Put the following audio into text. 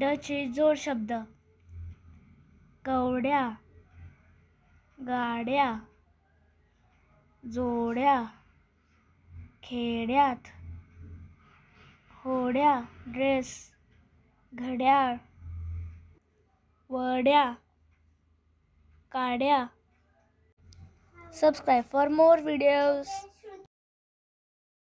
डचे जोड शब्द कवड्या गाड्या जोड्या खेड्यात होड्या ड्रेस घड्याळ वड्या काड्या सबस्क्राईब फॉर मोर व्हिडिओज